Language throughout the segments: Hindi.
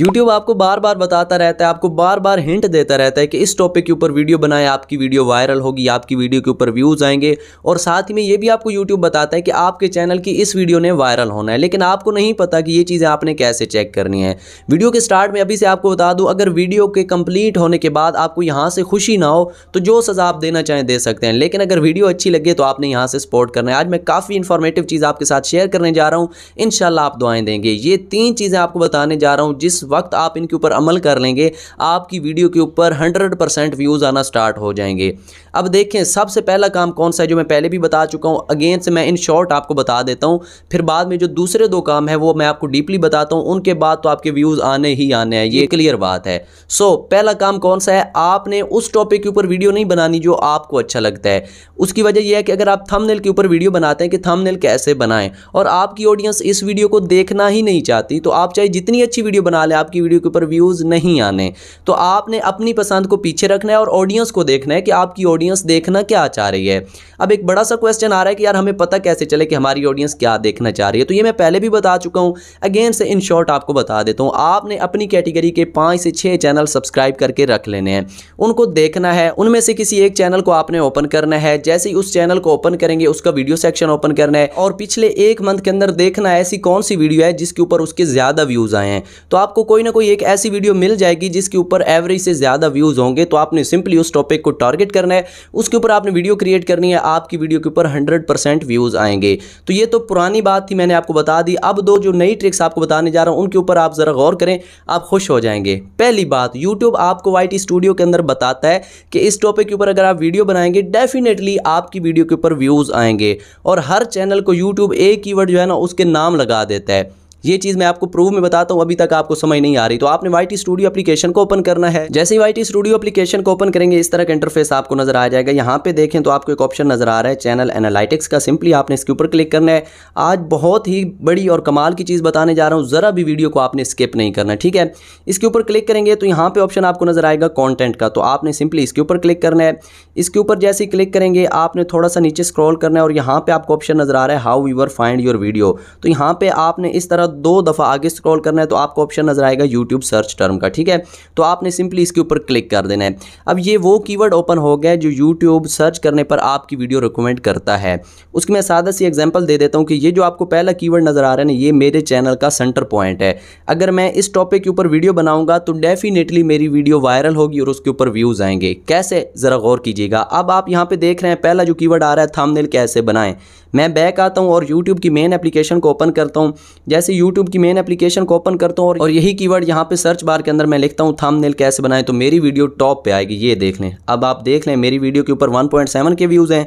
यूट्यूब आपको बार बार बताता रहता है आपको बार बार हिंट देता रहता है कि इस टॉपिक के ऊपर वीडियो बनाए आपकी वीडियो वायरल होगी आपकी वीडियो के ऊपर व्यूज़ आएंगे और साथ ही में ये भी आपको यूट्यूब बताता है कि आपके चैनल की इस वीडियो ने वायरल होना है लेकिन आपको नहीं पता कि ये चीज़ें आपने कैसे चेक करनी है वीडियो के स्टार्ट में अभी से आपको बता दूँ अगर वीडियो के कंप्लीट होने के बाद आपको यहाँ से खुशी ना हो तो जो सज़ा आप देना चाहें दे सकते हैं लेकिन अगर वीडियो अच्छी लगे तो आपने यहाँ से सपोर्ट करना है आज मैं काफ़ी इन्फॉर्मेटिव चीज़ आपके साथ शेयर करने जा रहा हूँ इन आप दुआएँ देंगे ये तीन चीज़ें आपको बताने जा रहा हूँ जिस वक्त आप इनके ऊपर अमल कर लेंगे आपकी वीडियो के ऊपर हंड्रेड परसेंट व्यूज़ आना स्टार्ट हो जाएंगे अब देखें सबसे पहला काम कौन सा है जो मैं पहले भी बता चुका हूँ अगेन से मैं इन शॉर्ट आपको बता देता हूँ फिर बाद में जो दूसरे दो काम है वो मैं आपको डीपली बताता हूँ उनके बाद तो आपके व्यूज़ आने ही आने हैं ये क्लियर बात है सो so, पहला काम कौन सा है आपने उस टॉपिक के ऊपर वीडियो नहीं बनानी जो आपको अच्छा लगता है उसकी वजह यह है कि अगर आप थंबनेल के ऊपर वीडियो बनाते हैं कि थंबनेल कैसे बनाएं और आपकी ऑडियंस इस वीडियो को देखना ही नहीं चाहती तो आप चाहे जितनी अच्छी वीडियो बना लें आपकी वीडियो के ऊपर व्यूज़ नहीं आने तो आपने अपनी पसंद को पीछे रखना है और ऑडियंस को देखना है कि आपकी ऑडियंस देखना क्या चाह रही है अब एक बड़ा सा क्वेश्चन आ रहा है कि यार हमें पता कैसे चले कि हमारी ऑडियंस क्या देखना चाह रही है तो ये मैं पहले भी बता चुका हूँ अगेन से इन शॉर्ट आपको बता देता हूँ आपने अपनी कैटेगरी के पाँच से छः चैनल सब्सक्राइब करके रख लेने हैं उनको देखना है उनमें से किसी एक चैनल को आपने ओपन करना है जैसे ही उस चैनल को ओपन करेंगे उसका वीडियो सेक्शन ओपन करना है और पिछले एक मंथ के अंदर देखना है ऐसी कौन सी वीडियो है जिसके ऊपर उसके ज़्यादा व्यूज़ आए हैं तो आपको कोई ना कोई एक ऐसी वीडियो मिल जाएगी जिसके ऊपर एवरेज से ज़्यादा व्यूज़ होंगे तो आपने सिंपली उस टॉपिक को टारगेट करना है उसके ऊपर आपने वीडियो क्रिएट करनी है आपकी वीडियो के ऊपर हंड्रेड परसेंट व्यूज़ आएंगे तो ये तो पुरानी बात थी मैंने आपको बता दी अब दो जो नई ट्रिक्स आपको बताने जा रहा हूँ उनके ऊपर आप ज़रा गौर करें आप खुश हो जाएंगे पहली बात यूट्यूब आपको वाई स्टूडियो के अंदर बताता है कि इस टॉपिक के ऊपर अगर आप वीडियो बनाएंगे डेफिनेटली आपकी वीडियो के ऊपर व्यूज़ आएंगे और हर चैनल को यूट्यूब एक ही जो है ना उसके नाम लगा देता है ये चीज़ मैं आपको प्रूव में बताता हूँ अभी तक आपको समझ नहीं आ रही तो आपने वाई टी स्टूडियो अपलीकेशन को ओपन करना है जैसे ही वाई टी स्टूडियो अपलीकेशन को ओपन करेंगे इस तरह का इंटरफेस आपको नजर आ जाएगा यहाँ पे देखें तो आपको एक ऑप्शन नजर आ रहा है चैनल एनालिटिक्स का सिंपली आपने इसके ऊपर क्लिक करना है आज बहुत ही बड़ी और कमाल की चीज़ बताने जा रहा हूँ ज़रा भी वीडियो को आपने स्किप नहीं करना ठीक है इसके ऊपर क्लिक करेंगे तो यहाँ पे ऑप्शन आपको नजर आएगा कॉन्टेंट का तो आपने सिंपली इसके ऊपर क्लिक करना है इसके ऊपर जैसे ही क्लिक करेंगे आपने थोड़ा सा नीचे स्क्रॉल करना है और यहाँ पे आपको ऑप्शन नजर आ रहा है how your find your video तो यहाँ पे आपने इस तरह बाद दो दफ़ा आगे स्क्रॉल करना है तो आपको ऑप्शन नज़र आएगा यूट्यूब सर्च टर्म का ठीक है तो आपने सिंपली इसके ऊपर क्लिक कर देना है अब ये वो कीवर्ड ओपन हो गया जो यूट्यूब सर्च करने पर आपकी वीडियो रिकमेंड करता है उसकी मैं सादा सी एग्जाम्पल दे देता हूँ कि ये जो आपको पहला की नज़र आ रहा है ना ये मेरे चैनल का सेंटर पॉइंट है अगर मैं इस टॉपिक के ऊपर वीडियो बनाऊँगा तो डेफिनेटली मेरी वीडियो वायरल होगी और उसके ऊपर व्यूज़ आएंगे कैसे ज़रा गौर कीजिएगा अब आप यहाँ पर देख रहे हैं पहला जो कीवर्ड आ रहा है थंबनेल कैसे बनाएं मैं बैक आता हूँ और यूट्यूब की मेन एप्लीकेशन को ओपन करता हूँ जैसे यूट्यूब की मेन एप्लीकेशन को ओपन करता हूँ और यही कीवर्ड यहाँ पे सर्च बार के अंदर मैं लिखता हूँ थंबनेल कैसे बनाएं तो मेरी वीडियो टॉप पे आएगी ये देख लें अब आप देख लें मेरी वीडियो के ऊपर 1.7 के व्यूज़ हैं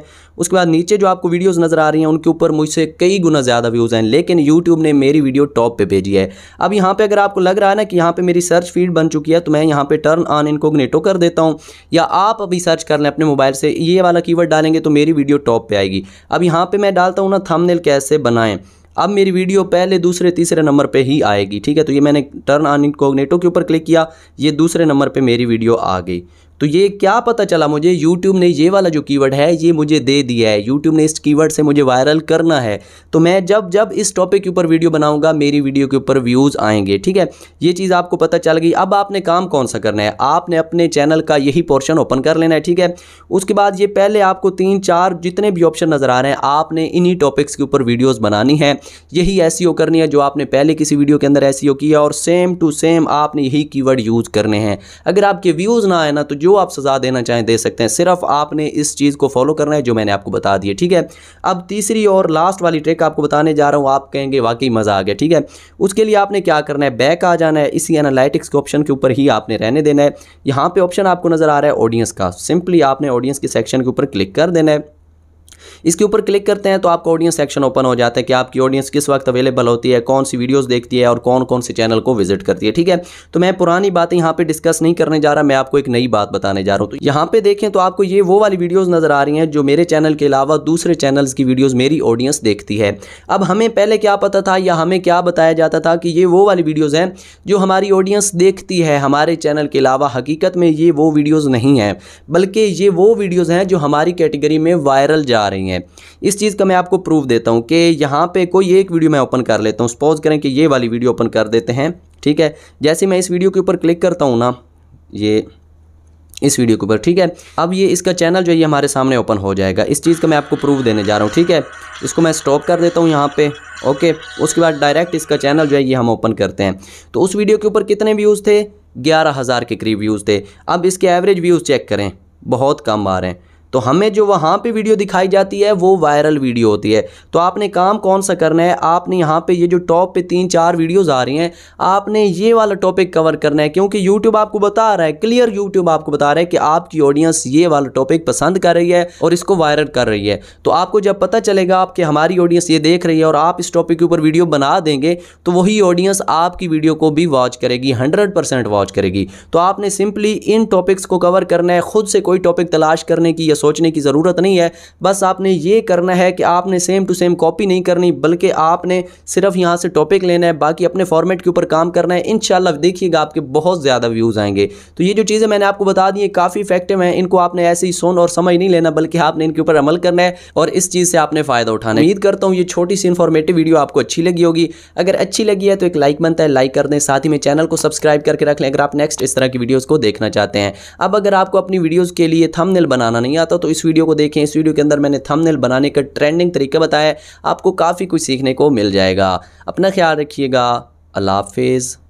उसके बाद नीचे जो आपको वीडियोज़ नज़र आ रही हैं उनके ऊपर मुझसे कई गुना ज़्यादा व्यूज़ हैं लेकिन यूट्यूब ने मेरी वीडियो टॉप पे भेजी है अब यहाँ पे अगर आपको लग रहा है ना कि यहाँ पे मेरी सर्च फीड बन चुकी है तो मैं यहाँ पे टर्न ऑन इनकोग्नेटो कर देता हूँ या आप अभी सर्च कर लें अपने मोबाइल से ये वाला कीवर्ड डालेंगे तो मेरी वीडियो टॉप पर आएगी अब यहाँ पर मैं डालता हूँ ना थमनेल कैसे बनाएं अब मेरी वीडियो पहले दूसरे तीसरे नंबर पे ही आएगी ठीक है तो ये मैंने टर्न ऑन इनकोग्नेटो के ऊपर क्लिक किया ये दूसरे नंबर पे मेरी वीडियो आ गई तो ये क्या पता चला मुझे यूट्यूब ने ये वाला जो कीवर्ड है ये मुझे दे दिया है यूट्यूब ने इस कीवर्ड से मुझे वायरल करना है तो मैं जब जब इस टॉपिक के ऊपर वीडियो बनाऊंगा मेरी वीडियो के ऊपर व्यूज़ आएंगे ठीक है ये चीज़ आपको पता चल गई अब आपने काम कौन सा करना है आपने अपने चैनल का यही पोर्शन ओपन कर लेना है ठीक है उसके बाद ये पहले आपको तीन चार जितने भी ऑप्शन नज़र आ रहे हैं आपने इन्हीं टॉपिक्स के ऊपर वीडियोज़ बनानी है यही एस e करनी है जो आपने पहले किसी वीडियो के अंदर एस e किया और सेम टू सेम आपने यही कीवर्ड यूज़ करने हैं अगर आपके व्यूज़ ना आए ना तो जो आप सज़ा देना चाहें दे सकते हैं सिर्फ आपने इस चीज़ को फॉलो करना है जो मैंने आपको बता दिया ठीक है अब तीसरी और लास्ट वाली ट्रिक आपको बताने जा रहा हूँ आप कहेंगे वाकई मज़ा आ गया ठीक है उसके लिए आपने क्या करना है बैक आ जाना है इसी एनालिटिक्स के ऑप्शन के ऊपर ही आपने रहने देना है यहाँ पर ऑप्शन आपको नज़र आ रहा है ऑडियंस का सिंपली आपने ऑडियंस के सेक्शन के ऊपर क्लिक कर देना है इसके ऊपर क्लिक करते हैं तो आपका ऑडियंस सेक्शन ओपन हो जाता है कि आपकी ऑडियंस किस वक्त अवेलेबल होती है कौन सी वीडियोज़ देखती है और कौन कौन से चैनल को विजिट करती है ठीक है तो मैं पुरानी बातें यहाँ पर डिस्कस नहीं करने जा रहा मैं आपको एक नई बात बताने जा रहा हूँ तो यहाँ पर देखें तो आपको ये वो वाली वीडियोज़ नज़र आ रही हैं जो मेरे चैनल के अलावा दूसरे चैनल्स की वीडियोज़ मेरी ऑडियंस देखती है अब हमें पहले क्या पता था या हमें क्या बताया जाता था कि ये वो वाली वीडियोज़ हैं जो हमारी ऑडियंस देखती है हमारे चैनल के अलावा हकीकत में ये वो वीडियोज़ नहीं हैं बल्कि ये वो वीडियोज़ हैं जो हमारी कैटेगरी में वायरल जा रही हैं है इस चीज़ का मैं आपको प्रूफ देता हूँ कि यहाँ पे कोई एक वीडियो मैं ओपन कर लेता हूँ सपोज करें कि ये वाली वीडियो ओपन कर देते हैं ठीक है जैसे मैं इस वीडियो के ऊपर क्लिक करता हूँ ना ये इस वीडियो के ऊपर ठीक है अब ये इसका चैनल जो है ये हमारे सामने ओपन हो जाएगा इस चीज़ का मैं आपको प्रूफ देने जा रहा हूँ ठीक है इसको मैं स्टॉप कर देता हूँ यहाँ पे ओके उसके बाद डायरेक्ट इसका चैनल जो है ये हम ओपन करते हैं तो उस वीडियो के ऊपर कितने व्यूज़ थे ग्यारह के करीब व्यूज़ थे अब इसके एवरेज व्यूज़ चेक करें बहुत कम आ रहे हैं तो हमें जो वहाँ पे वीडियो दिखाई जाती है वो वायरल वीडियो होती है तो आपने काम कौन सा करना है आपने यहाँ पे ये जो टॉप पे तीन चार वीडियोस आ रही हैं आपने ये वाला टॉपिक कवर करना है क्योंकि यूट्यूब आपको बता रहा है क्लियर यूट्यूब आपको बता रहा है कि आपकी ऑडियंस ये वाला टॉपिक पसंद कर रही है और इसको वायरल कर रही है तो आपको जब पता चलेगा आपके हमारी ऑडियंस ये देख रही है और आप इस टॉपिक के ऊपर वीडियो बना देंगे तो वही ऑडियंस आपकी वीडियो को भी वॉच करेगी हंड्रेड परसेंट वॉच करेगी तो आपने सिंपली इन टॉपिक्स को कवर करना है खुद से कोई टॉपिक तलाश करने की या सोचने की ज़रूरत नहीं है बस आपने ये करना है कि आपने सेम टू सेम कॉपी नहीं करनी बल्कि आपने सिर्फ यहाँ से टॉपिक लेना है बाकी अपने फॉर्मेट के ऊपर काम करना है इन देखिएगा आपके बहुत ज़्यादा व्यूज़ आएंगे तो ये जो चीज़ें मैंने आपको बता दी काफ़ी इफेक्टिव हैं इनको आपने ऐसे ही सुन और समझ नहीं लेना बल्कि आपने इनके ऊपर अमल करना है और इस चीज़ से आपने फ़ायदा उठाना है उम्मीद करता हूँ ये छोटी सी इन्फॉर्मेटिव वीडियो आपको अच्छी लगी होगी अगर अच्छी लगी है तो एक लाइक बनता है लाइक कर दें साथ ही में चैनल को सब्सक्राइब करके रख लें अगर आप नेक्स्ट इस तरह की वीडियोज़ को देखना चाहते हैं अब अगर आपको अपनी वीडियोज़ के लिए थमनेल बनाना नहीं आता चाहते हो तो इस वीडियो को देखें इस वीडियो के अंदर मैंने थंबनेल बनाने का ट्रेंडिंग तरीका बताया आपको काफ़ी कुछ सीखने को मिल जाएगा अपना ख्याल रखिएगा अल्लाह हाफिज़